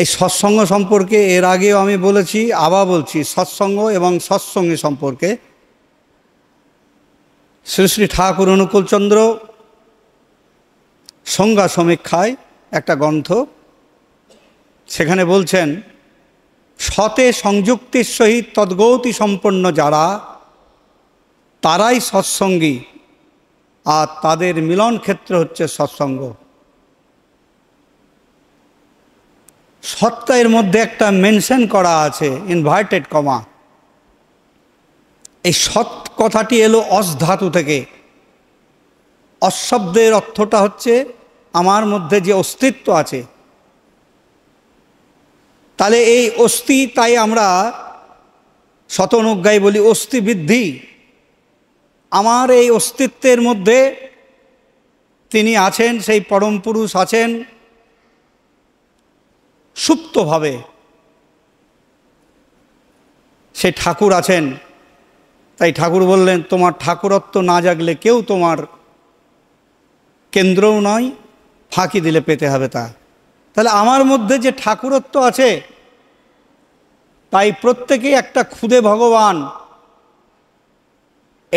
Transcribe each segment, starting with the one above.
এই সৎসঙ্গ সম্পর্কে এর আগেও আমি বলেছি আবার বলছি সৎসঙ্গ এবং সৎসঙ্গে সম্পর্কে শ্রী শ্রী ঠাকুর অনুকূলচন্দ্র সংজ্ঞা সমীক্ষায় একটা গ্রন্থ সেখানে বলছেন সতে সংযুক্তির সহিত তদ্গৌতি সম্পন্ন যারা তারাই সৎসঙ্গী আর তাদের মিলন ক্ষেত্র হচ্ছে সৎসঙ্গ সত্তা এর মধ্যে একটা মেনশন করা আছে ইনভার্টেড কমা এই সৎ কথাটি এলো অস ধাতু থেকে অশব্দের অর্থটা হচ্ছে আমার মধ্যে যে অস্তিত্ব আছে তাহলে এই অস্থি তাই আমরা শতনজ্ঞায় বলি অস্থি বৃদ্ধি আমার এই অস্তিত্বের মধ্যে তিনি আছেন সেই পরম পুরুষ আছেন সুপ্তভাবে সে ঠাকুর আছেন তাই ঠাকুর বললেন তোমার ঠাকুরত্ব না জাগলে কেউ তোমার কেন্দ্রও নয় ফাঁকি দিলে পেতে হবে তা তাহলে আমার মধ্যে যে ঠাকুরত্ব আছে তাই প্রত্যেকেই একটা ক্ষুদে ভগবান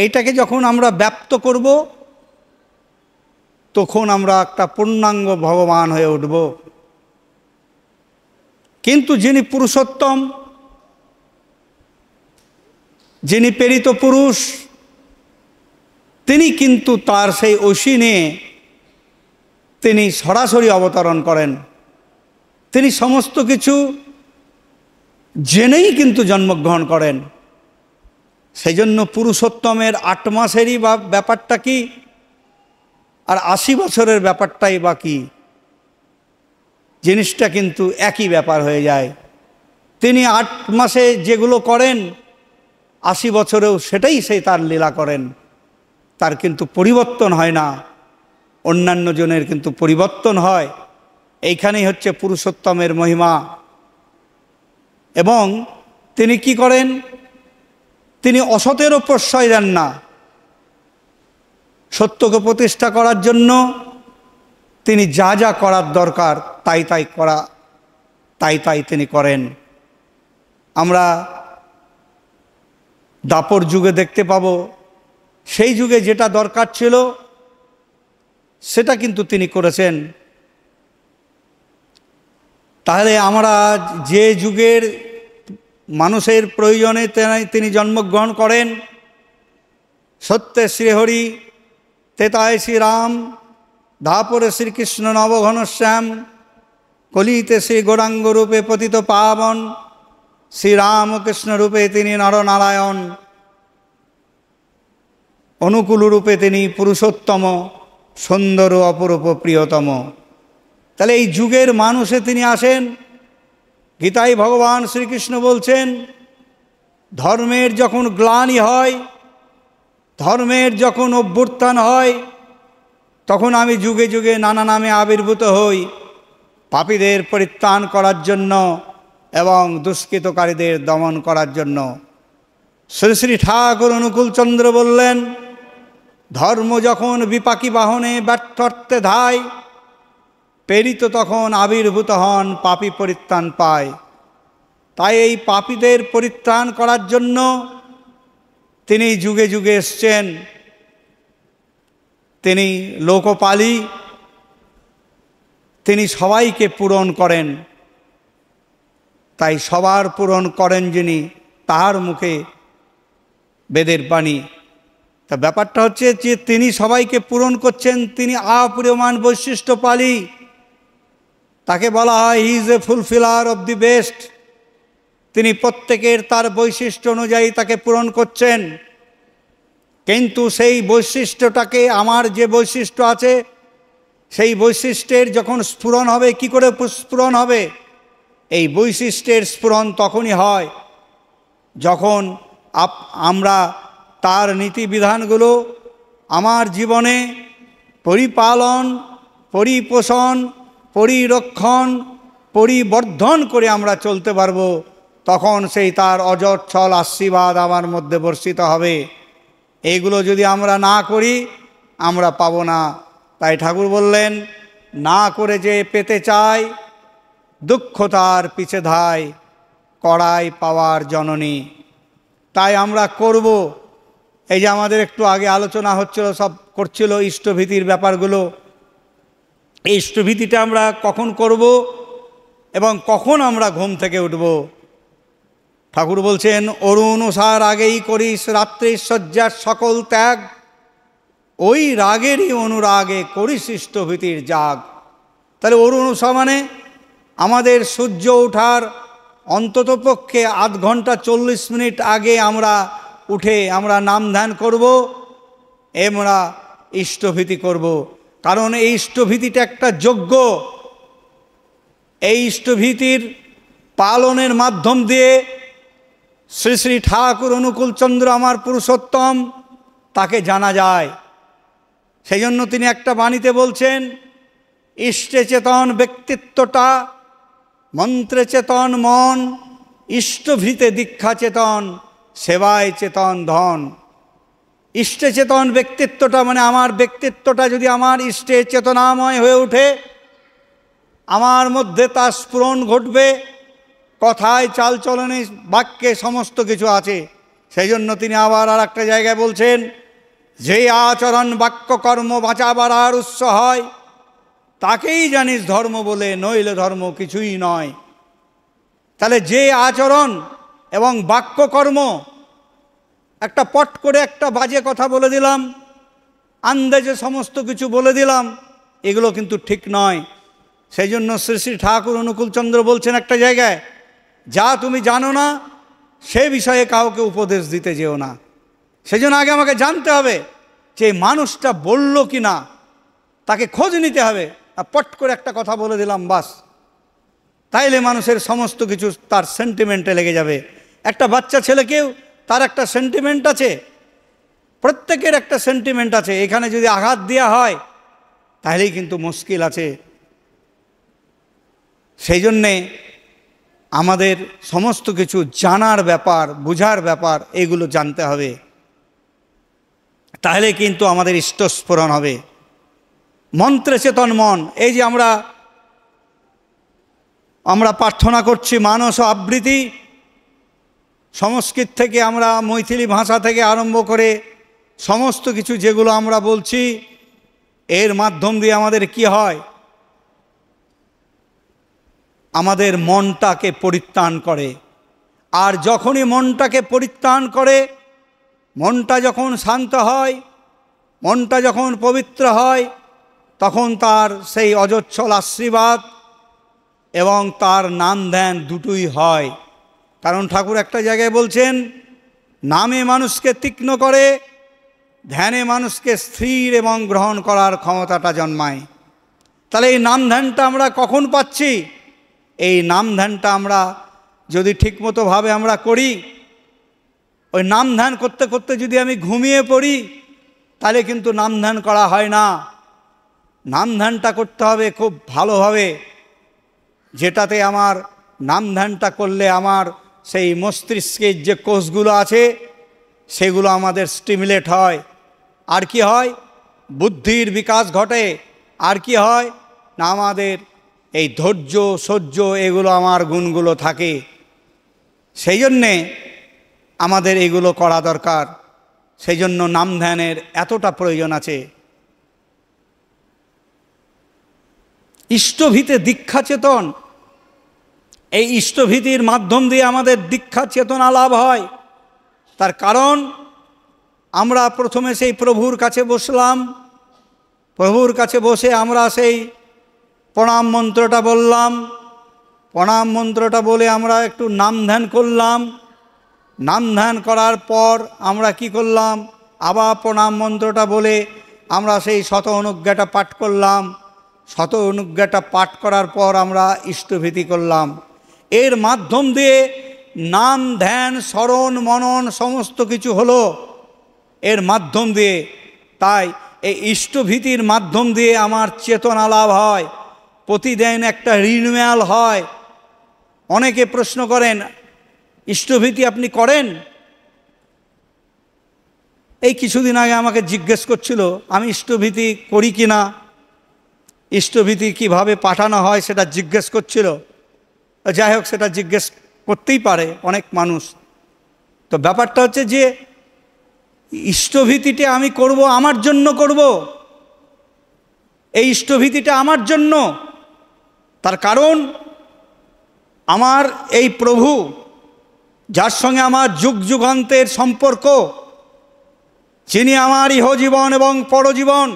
এইটাকে যখন আমরা ব্যপ্ত করব তখন আমরা একটা পূর্ণাঙ্গ ভগবান হয়ে উঠব কিন্তু যিনি পুরুষোত্তম যিনি প্রেরিত পুরুষ তিনি কিন্তু তার সেই ঐশি নিয়ে তিনি সরাসরি অবতরণ করেন তিনি সমস্ত কিছু জেনেই কিন্তু জন্মগ্রহণ করেন সেই জন্য পুরুষোত্তমের আট মাসেরই বা ব্যাপারটা কি আর আশি বছরের ব্যাপারটাই বা কী জিনিসটা কিন্তু একই ব্যাপার হয়ে যায় তিনি আট মাসে যেগুলো করেন আশি বছরেও সেটাই সে তার লীলা করেন তার কিন্তু পরিবর্তন হয় না অন্যান্য জনের কিন্তু পরিবর্তন হয় এইখানেই হচ্ছে পুরুষোত্তমের মহিমা এবং তিনি কি করেন তিনি অসতেরও প্রশ্রয় দেন না সত্যকে প্রতিষ্ঠা করার জন্য তিনি যা যা করার দরকার তাই তাই করা তাই তাই তিনি করেন আমরা দাপর যুগে দেখতে পাব সেই যুগে যেটা দরকার ছিল সেটা কিন্তু তিনি করেছেন তাহলে আমরা যে যুগের মানুষের প্রয়োজনে তিনি জন্মগ্রহণ করেন সত্যে শ্রীহরি তেতায় শ্রীরাম ধাপরে শ্রীকৃষ্ণ নবঘনশ্যাম কলিতে শ্রী গৌরাঙ্গ রূপে পতিত পাবন শ্রীরামকৃষ্ণ রূপে তিনি নরনারায়ণ অনুকূল রূপে তিনি পুরুষোত্তম সুন্দর ও অপরূপ প্রিয়তম তাহলে এই যুগের মানুষে তিনি আসেন গীতাই ভগবান শ্রীকৃষ্ণ বলছেন ধর্মের যখন গ্লানি হয় ধর্মের যখন অভ্যুত্থান হয় তখন আমি যুগে যুগে নানা নামে আবির্ভূত হই পাপীদের পরিত্রাণ করার জন্য এবং দুষ্কৃতকারীদের দমন করার জন্য শ্রী শ্রী ঠাকুর অনুকূলচন্দ্র বললেন ধর্ম যখন বিপাকী বাহনে ব্যর্থর্থে ধায় প্রেরিত তখন আবির্ভূত হন পাপি পরিত্রাণ পায় তাই এই পাপীদের পরিত্রাণ করার জন্য তিনি যুগে যুগে এসছেন তিনি লোকপালি তিনি সবাইকে পূরণ করেন তাই সবার পূরণ করেন যিনি তার মুখে বেদের বাণী তা ব্যাপারটা হচ্ছে যে তিনি সবাইকে পূরণ করছেন তিনি আপ্রিয়মান বৈশিষ্ট্য পালি তাকে বলা হয় is a fulfiller of the best তিনি প্রত্যেকের তার বৈশিষ্ট্য অনুযায়ী তাকে পূরণ করছেন কিন্তু সেই বৈশিষ্ট্যটাকে আমার যে বৈশিষ্ট্য আছে সেই বৈশিষ্ট্যের যখন স্ফুরণ হবে কি করে স্ফুরণ হবে এই বৈশিষ্ট্যের স্ফুরণ তখনই হয় যখন আপ আমরা তার নীতিবিধানগুলো আমার জীবনে পরিপালন পরিপোষণ পরিরক্ষণ পরিবর্ধন করে আমরা চলতে পারব তখন সেই তার ছল আশীর্বাদ আমার মধ্যে বর্ষিত হবে এইগুলো যদি আমরা না করি আমরা পাবো না তাই ঠাকুর বললেন না করে যে পেতে চাই দুঃখ তার পিছে ধায় কড়াই পাওয়ার জননী তাই আমরা করব এই যে আমাদের একটু আগে আলোচনা হচ্ছিল সব করছিল ইষ্টভীতির ব্যাপারগুলো এই ইষ্টভীতিটা আমরা কখন করব এবং কখন আমরা ঘুম থেকে উঠব ঠাকুর বলছেন অরুণ ওষার আগেই করিস রাত্রির শয্যার সকল ত্যাগ ওই রাগেরই অনুরাগে করিস ইষ্টভীতির জাগ তাহলে অরুণ ওষা মানে আমাদের সূর্য ওঠার অন্তত পক্ষে আধ ঘন্টা চল্লিশ মিনিট আগে আমরা উঠে আমরা নাম ধ্যান করব এমরা ইষ্টভীতি করব। কারণ এই ইষ্টভীতিটা একটা যোগ্য এই ইষ্টভীতির পালনের মাধ্যম দিয়ে শ্রী শ্রী ঠাকুর অনুকূলচন্দ্র আমার পুরুষোত্তম তাকে জানা যায় সেই জন্য তিনি একটা বাণীতে বলছেন ইষ্টে চেতন ব্যক্তিত্বটা মন্ত্রে চেতন মন ইষ্টভৃতে দীক্ষা চেতন সেবায় চেতন ধন ইষ্টে চেতন ব্যক্তিত্বটা মানে আমার ব্যক্তিত্বটা যদি আমার ইষ্টে চেতনাময় হয়ে ওঠে আমার মধ্যে তা স্ফুরণ ঘটবে কথায় চালচলনে বাক্যে সমস্ত কিছু আছে সেই জন্য তিনি আবার আর একটা জায়গায় বলছেন যে আচরণ বাক্য কর্ম বাঁচাবার আর উৎস হয় তাকেই জানিস ধর্ম বলে নইলে ধর্ম কিছুই নয় তাহলে যে আচরণ এবং বাক্য কর্ম একটা পট করে একটা বাজে কথা বলে দিলাম আন্দাজে সমস্ত কিছু বলে দিলাম এগুলো কিন্তু ঠিক নয় সেই জন্য শ্রী শ্রী ঠাকুর অনুকূলচন্দ্র বলছেন একটা জায়গায় যা তুমি জানো না সে বিষয়ে কাউকে উপদেশ দিতে যেও না সেজন্য আগে আমাকে জানতে হবে যে মানুষটা বলল কি না তাকে খোঁজ নিতে হবে আর পট করে একটা কথা বলে দিলাম বাস তাইলে মানুষের সমস্ত কিছু তার সেন্টিমেন্টে লেগে যাবে একটা বাচ্চা ছেলেকেও তার একটা সেন্টিমেন্ট আছে প্রত্যেকের একটা সেন্টিমেন্ট আছে এখানে যদি আঘাত দেওয়া হয় তাহলেই কিন্তু মুশকিল আছে সেই জন্যে আমাদের সমস্ত কিছু জানার ব্যাপার বুঝার ব্যাপার এগুলো জানতে হবে তাহলে কিন্তু আমাদের ইষ্টস্ফোরণ হবে মন্ত্রে চেতন মন এই যে আমরা আমরা প্রার্থনা করছি মানস আবৃত্তি সংস্কৃত থেকে আমরা মৈথিলি ভাষা থেকে আরম্ভ করে সমস্ত কিছু যেগুলো আমরা বলছি এর মাধ্যম দিয়ে আমাদের কি হয় আমাদের মনটাকে পরিত্রাণ করে আর যখনই মনটাকে পরিত্রাণ করে মনটা যখন শান্ত হয় মনটা যখন পবিত্র হয় তখন তার সেই অজচ্ছল আশীর্বাদ এবং তার নাম ধ্যান দুটোই হয় কারণ ঠাকুর একটা জায়গায় বলছেন নামে মানুষকে তীক্ষ্ণ করে ধ্যানে মানুষকে স্থির এবং গ্রহণ করার ক্ষমতাটা জন্মায় তাহলে এই নাম ধ্যানটা আমরা কখন পাচ্ছি এই নাম ধ্যানটা আমরা যদি ঠিকমতোভাবে আমরা করি ওই নাম ধ্যান করতে করতে যদি আমি ঘুমিয়ে পড়ি তাহলে কিন্তু নাম ধ্যান করা হয় না নাম ধ্যানটা করতে হবে খুব ভালোভাবে যেটাতে আমার নাম ধ্যানটা করলে আমার সেই মস্তিষ্কের যে কোষগুলো আছে সেগুলো আমাদের স্টিমুলেট হয় আর কি হয় বুদ্ধির বিকাশ ঘটে আর কি হয় না আমাদের এই ধৈর্য সহ্য এগুলো আমার গুণগুলো থাকে সেই জন্যে আমাদের এগুলো করা দরকার সেই জন্য নাম ধ্যানের এতটা প্রয়োজন আছে ইষ্টভীতে দীক্ষা চেতন এই ইষ্টভীতির মাধ্যম দিয়ে আমাদের দীক্ষা চেতনা লাভ হয় তার কারণ আমরা প্রথমে সেই প্রভুর কাছে বসলাম প্রভুর কাছে বসে আমরা সেই প্রণাম মন্ত্রটা বললাম প্রণাম মন্ত্রটা বলে আমরা একটু নাম ধ্যান করলাম নাম ধ্যান করার পর আমরা কি করলাম আবার প্রণাম মন্ত্রটা বলে আমরা সেই শত অনুজ্ঞাটা পাঠ করলাম শত অনুজ্ঞাটা পাঠ করার পর আমরা ইষ্টভীতি করলাম এর মাধ্যম দিয়ে নাম ধ্যান স্মরণ মনন সমস্ত কিছু হলো এর মাধ্যম দিয়ে তাই এই ইষ্টভীতির মাধ্যম দিয়ে আমার চেতনা লাভ হয় প্রতিদিন একটা রিনিউয়াল হয় অনেকে প্রশ্ন করেন ইষ্টভীতি আপনি করেন এই কিছুদিন আগে আমাকে জিজ্ঞেস করছিল আমি ইষ্টভীতি করি কি না ইষ্টভীতি কীভাবে পাঠানো হয় সেটা জিজ্ঞেস করছিল যাই হোক সেটা জিজ্ঞেস করতেই পারে অনেক মানুষ তো ব্যাপারটা হচ্ছে যে ইষ্টভীতিটা আমি করব আমার জন্য করব এই ইষ্টভীতিটা আমার জন্য তার কারণ আমার এই প্রভু যার সঙ্গে আমার যুগ যুগান্তের সম্পর্ক যিনি আমার ইহজীবন এবং পরজীবন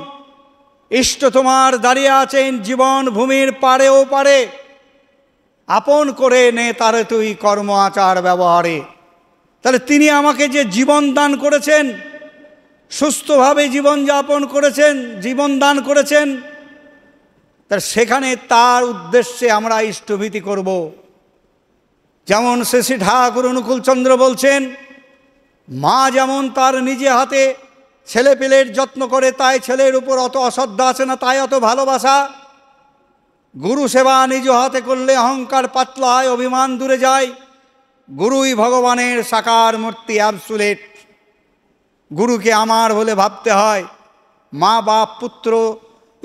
ইষ্ট তোমার দাঁড়িয়ে আছেন জীবন ভূমির পারে ও পারে আপন করে নে তার তুই কর্ম আচার ব্যবহারে তাহলে তিনি আমাকে যে জীবন দান করেছেন সুস্থভাবে জীবনযাপন করেছেন জীবন দান করেছেন তার সেখানে তার উদ্দেশ্যে আমরা ইষ্টভীতি করব যেমন শ্রী ঠাকুর অনুকূলচন্দ্র বলছেন মা যেমন তার নিজে হাতে ছেলে পেলের যত্ন করে তাই ছেলের উপর অত অশ্রদ্ধা আছে না তাই অত ভালোবাসা গুরু সেবা নিজ হাতে করলে অহংকার পাতলা হয় অভিমান দূরে যায় গুরুই ভগবানের সাকার মূর্তি অ্যাবসুলেট গুরুকে আমার বলে ভাবতে হয় মা বাপ পুত্র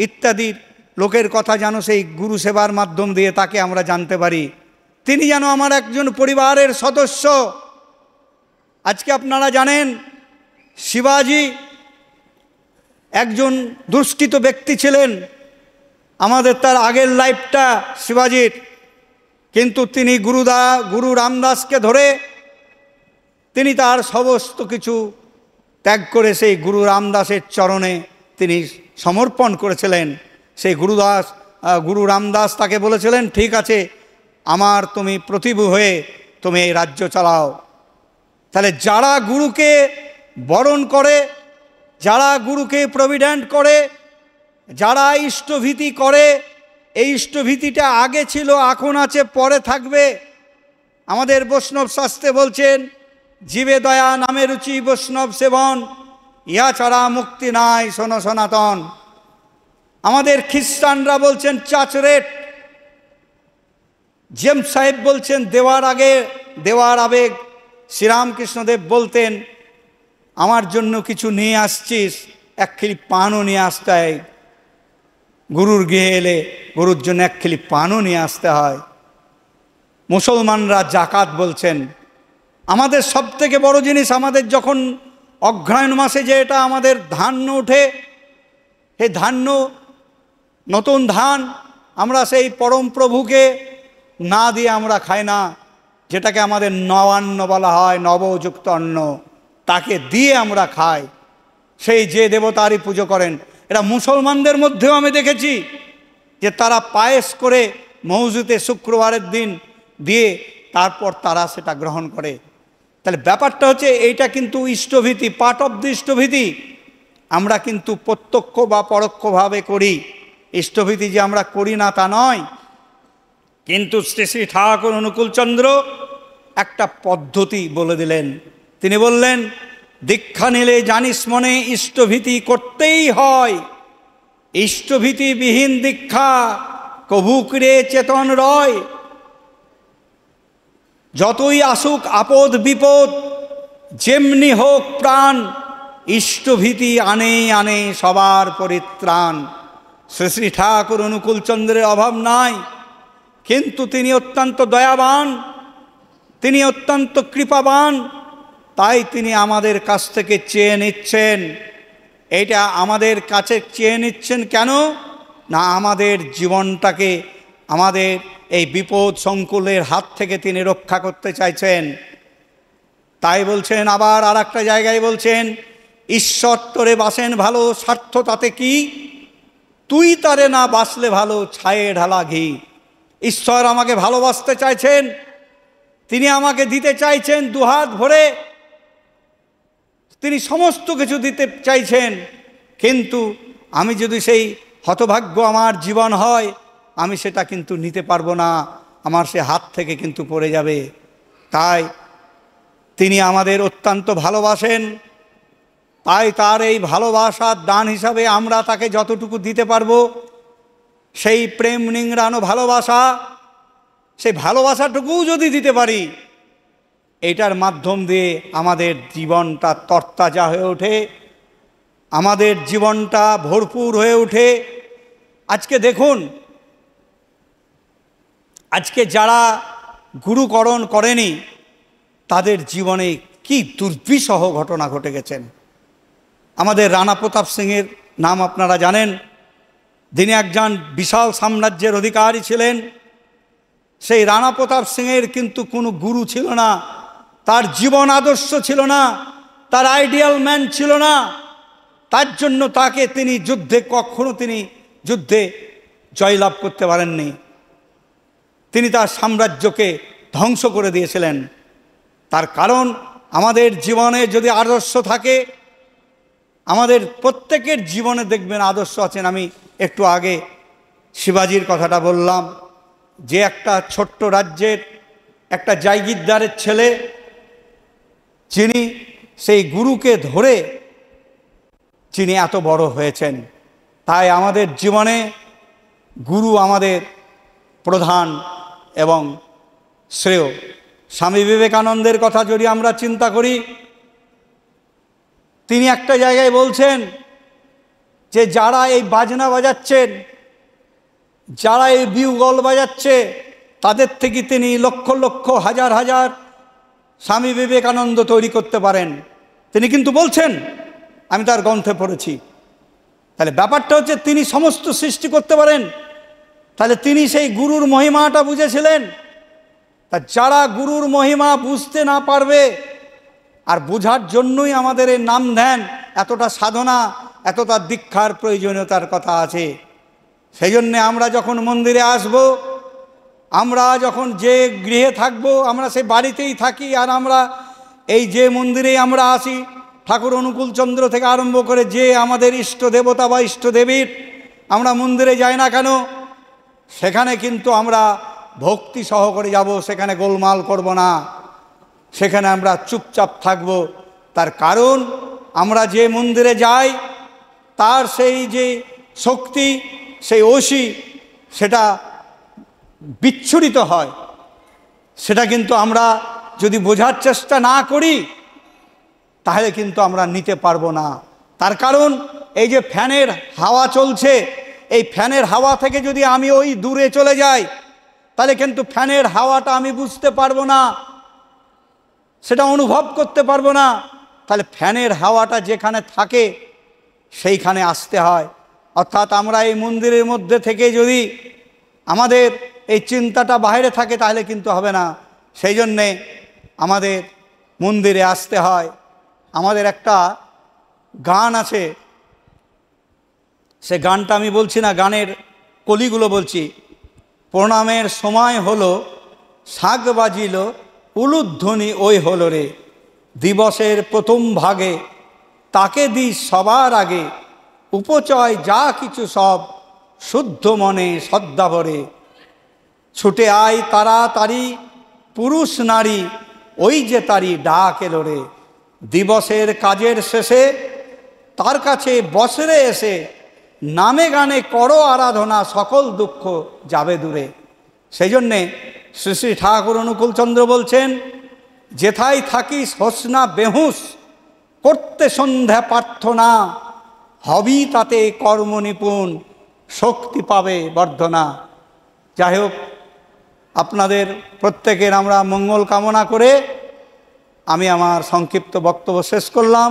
ইত্যাদির লোকের কথা যেন সেই গুরু সেবার মাধ্যম দিয়ে তাকে আমরা জানতে পারি তিনি যেন আমার একজন পরিবারের সদস্য আজকে আপনারা জানেন শিবাজি একজন দুষ্কৃত ব্যক্তি ছিলেন আমাদের তার আগের লাইফটা শিবাজির কিন্তু তিনি গুরুদা গুরু রামদাসকে ধরে তিনি তার সমস্ত কিছু ত্যাগ করে সেই গুরু রামদাসের চরণে তিনি সমর্পণ করেছিলেন সেই গুরুদাস গুরু রামদাস তাকে বলেছিলেন ঠিক আছে আমার তুমি প্রতিভু হয়ে তুমি এই রাজ্য চালাও তাহলে যারা গুরুকে বরণ করে যারা গুরুকে প্রভিডেন্ট করে যারা ইষ্টভীতি করে এই ইষ্টভীতিটা আগে ছিল এখন আছে পরে থাকবে আমাদের বৈষ্ণব শাস্ত্রে বলছেন জীবে দয়া নামে রুচি বৈষ্ণব সেবন ইহা ছাড়া মুক্তি নাই সোন সনাতন আমাদের খ্রিস্টানরা বলছেন চার্চ রেট জেম সাহেব বলছেন দেওয়ার আগে দেওয়ার আবেগ শ্রীরামকৃষ্ণদেব বলতেন আমার জন্য কিছু নিয়ে আসছিস এক খিলি পানও নিয়ে আসতে হয় গুরুর গৃহে এলে গুরুর জন্য এক খিলি পানও নিয়ে আসতে হয় মুসলমানরা জাকাত বলছেন আমাদের সব থেকে বড় জিনিস আমাদের যখন অঘ্রায়ণ মাসে যে এটা আমাদের ধান্য ওঠে হে ধান্য নতুন ধান আমরা সেই পরম প্রভুকে না দিয়ে আমরা খাই না যেটাকে আমাদের নবান্ন বলা হয় নবযুক্ত অন্ন তাকে দিয়ে আমরা খাই সেই যে দেবতারই পুজো করেন এটা মুসলমানদের মধ্যেও আমি দেখেছি যে তারা পায়েস করে মৌজুতে শুক্রবারের দিন দিয়ে তারপর তারা সেটা গ্রহণ করে তাহলে ব্যাপারটা হচ্ছে এইটা কিন্তু ইষ্টভীতি পার্ট অফ দি ইষ্টভীতি আমরা কিন্তু প্রত্যক্ষ বা পরোক্ষভাবে করি ইষ্টভীতি যে আমরা করি না তা নয় কিন্তু শ্রী শ্রী ঠাকুর অনুকূলচন্দ্র একটা পদ্ধতি বলে দিলেন তিনি বললেন দীক্ষা নিলে জানিস মনে ইষ্টভীতি করতেই হয় ইষ্টভীতিবিহীন দীক্ষা কবুকরে চেতন রয় যতই আসুক আপদ বিপদ যেমনি হোক প্রাণ ইষ্টভীতি আনে আনে সবার পরিত্রাণ শ্রী শ্রী ঠাকুর অনুকূলচন্দ্রের অভাব নাই কিন্তু তিনি অত্যন্ত দয়াবান তিনি অত্যন্ত কৃপাবান তাই তিনি আমাদের কাছ থেকে চেয়ে নিচ্ছেন এটা আমাদের কাছে চেয়ে নিচ্ছেন কেন না আমাদের জীবনটাকে আমাদের এই বিপদ সংকুলের হাত থেকে তিনি রক্ষা করতে চাইছেন তাই বলছেন আবার আর জায়গায় বলছেন ঈশ্বর তোরে বাসেন ভালো স্বার্থ তাতে কী তুই তারে না বাঁচলে ভালো ছায়ে ঢালা ঘি ঈশ্বর আমাকে ভালোবাসতে চাইছেন তিনি আমাকে দিতে চাইছেন দুহাত ভরে তিনি সমস্ত কিছু দিতে চাইছেন কিন্তু আমি যদি সেই হতভাগ্য আমার জীবন হয় আমি সেটা কিন্তু নিতে পারবো না আমার সে হাত থেকে কিন্তু পড়ে যাবে তাই তিনি আমাদের অত্যন্ত ভালোবাসেন তাই তার এই ভালোবাসার দান হিসাবে আমরা তাকে যতটুকু দিতে পারবো সেই প্রেম নিংড়ানো ভালোবাসা সেই ভালোবাসাটুকুও যদি দিতে পারি এটার মাধ্যম দিয়ে আমাদের জীবনটা তরতাজা হয়ে ওঠে আমাদের জীবনটা ভরপুর হয়ে ওঠে আজকে দেখুন আজকে যারা গুরুকরণ করেনি তাদের জীবনে কি দুর্বিষহ ঘটনা ঘটে গেছেন আমাদের রানা প্রতাপ সিংয়ের নাম আপনারা জানেন তিনি একজন বিশাল সাম্রাজ্যের অধিকারী ছিলেন সেই রানা প্রতাপ সিংয়ের কিন্তু কোনো গুরু ছিল না তার জীবন আদর্শ ছিল না তার আইডিয়াল ম্যান ছিল না তার জন্য তাকে তিনি যুদ্ধে কখনো তিনি যুদ্ধে জয়লাভ করতে পারেননি তিনি তার সাম্রাজ্যকে ধ্বংস করে দিয়েছিলেন তার কারণ আমাদের জীবনে যদি আদর্শ থাকে আমাদের প্রত্যেকের জীবনে দেখবেন আদর্শ আছেন আমি একটু আগে শিবাজির কথাটা বললাম যে একটা ছোট্ট রাজ্যের একটা জায়গিরদারের ছেলে যিনি সেই গুরুকে ধরে যিনি এত বড় হয়েছেন তাই আমাদের জীবনে গুরু আমাদের প্রধান এবং শ্রেয় স্বামী বিবেকানন্দের কথা যদি আমরা চিন্তা করি তিনি একটা জায়গায় বলছেন যে যারা এই বাজনা বাজাচ্ছেন যারা এই বিউগল বাজাচ্ছে তাদের থেকে তিনি লক্ষ লক্ষ হাজার হাজার স্বামী বিবেকানন্দ তৈরি করতে পারেন তিনি কিন্তু বলছেন আমি তার গ্রন্থে পড়েছি তাহলে ব্যাপারটা হচ্ছে তিনি সমস্ত সৃষ্টি করতে পারেন তাহলে তিনি সেই গুরুর মহিমাটা বুঝেছিলেন তা যারা গুরুর মহিমা বুঝতে না পারবে আর বোঝার জন্যই আমাদের এই নাম ধ্যান এতটা সাধনা এতটা দীক্ষার প্রয়োজনীয়তার কথা আছে সেই জন্যে আমরা যখন মন্দিরে আসব আমরা যখন যে গৃহে থাকব আমরা সে বাড়িতেই থাকি আর আমরা এই যে মন্দিরে আমরা আসি ঠাকুর অনুকূলচন্দ্র থেকে আরম্ভ করে যে আমাদের ইষ্ট দেবতা বা ইষ্ট দেবীর আমরা মন্দিরে যাই না কেন সেখানে কিন্তু আমরা ভক্তি সহ করে যাব সেখানে গোলমাল করব না সেখানে আমরা চুপচাপ থাকব তার কারণ আমরা যে মন্দিরে যাই তার সেই যে শক্তি সেই ঐশী সেটা বিচ্ছুরিত হয় সেটা কিন্তু আমরা যদি বোঝার চেষ্টা না করি তাহলে কিন্তু আমরা নিতে পারবো না তার কারণ এই যে ফ্যানের হাওয়া চলছে এই ফ্যানের হাওয়া থেকে যদি আমি ওই দূরে চলে যাই তাহলে কিন্তু ফ্যানের হাওয়াটা আমি বুঝতে পারবো না সেটা অনুভব করতে পারবো না তাহলে ফ্যানের হাওয়াটা যেখানে থাকে সেইখানে আসতে হয় অর্থাৎ আমরা এই মন্দিরের মধ্যে থেকে যদি আমাদের এই চিন্তাটা বাইরে থাকে তাহলে কিন্তু হবে না সেই জন্যে আমাদের মন্দিরে আসতে হয় আমাদের একটা গান আছে সে গানটা আমি বলছি না গানের কলিগুলো বলছি প্রণামের সময় হলো শাক বাজিল উলুধ্বনি ওই হল রে দিবসের প্রথম ভাগে তাকে দি সবার আগে উপচয় যা কিছু সব শুদ্ধ মনে ভরে ছুটে আয় তারা তারি পুরুষ নারী ওই যে তারি ডাক এলো রে দিবসের কাজের শেষে তার কাছে বছরে এসে নামে গানে করো আরাধনা সকল দুঃখ যাবে দূরে সেই জন্যে শ্রী শ্রী ঠাকুর অনুকূলচন্দ্র বলছেন যেথায় থাকিস হোসনা বেহুস করতে সন্ধ্যা প্রার্থনা হবি তাতে কর্ম নিপুণ শক্তি পাবে বর্ধনা যাই হোক আপনাদের প্রত্যেকের আমরা মঙ্গল কামনা করে আমি আমার সংক্ষিপ্ত বক্তব্য শেষ করলাম